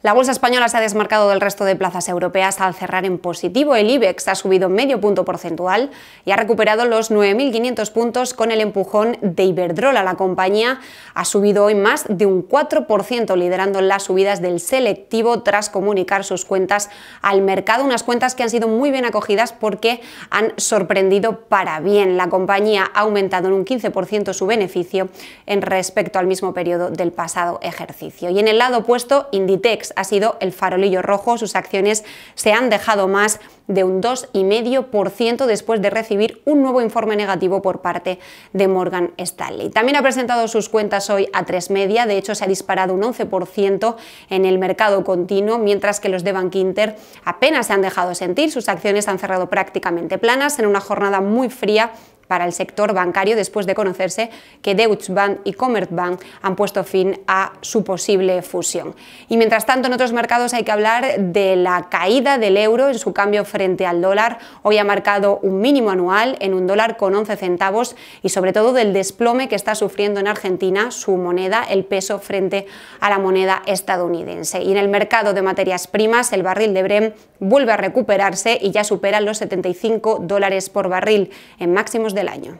La bolsa española se ha desmarcado del resto de plazas europeas al cerrar en positivo. El IBEX ha subido medio punto porcentual y ha recuperado los 9.500 puntos con el empujón de Iberdrola. La compañía ha subido hoy más de un 4%, liderando las subidas del selectivo tras comunicar sus cuentas al mercado. Unas cuentas que han sido muy bien acogidas porque han sorprendido para bien. La compañía ha aumentado en un 15% su beneficio en respecto al mismo periodo del pasado ejercicio. Y en el lado opuesto, Inditex pues, ha sido el farolillo rojo, sus acciones se han dejado más de un 2,5% después de recibir un nuevo informe negativo por parte de Morgan Stanley. También ha presentado sus cuentas hoy a tres media, de hecho se ha disparado un 11% en el mercado continuo, mientras que los de Bankinter apenas se han dejado sentir, sus acciones han cerrado prácticamente planas en una jornada muy fría para el sector bancario después de conocerse que Deutsche Bank y Commerzbank han puesto fin a su posible fusión. Y mientras tanto, en otros mercados hay que hablar de la caída del euro en su cambio frente al dólar. Hoy ha marcado un mínimo anual en un dólar con 11 centavos y sobre todo del desplome que está sufriendo en Argentina su moneda, el peso, frente a la moneda estadounidense. Y en el mercado de materias primas, el barril de Brem vuelve a recuperarse y ya supera los 75 dólares por barril en máximos de del año.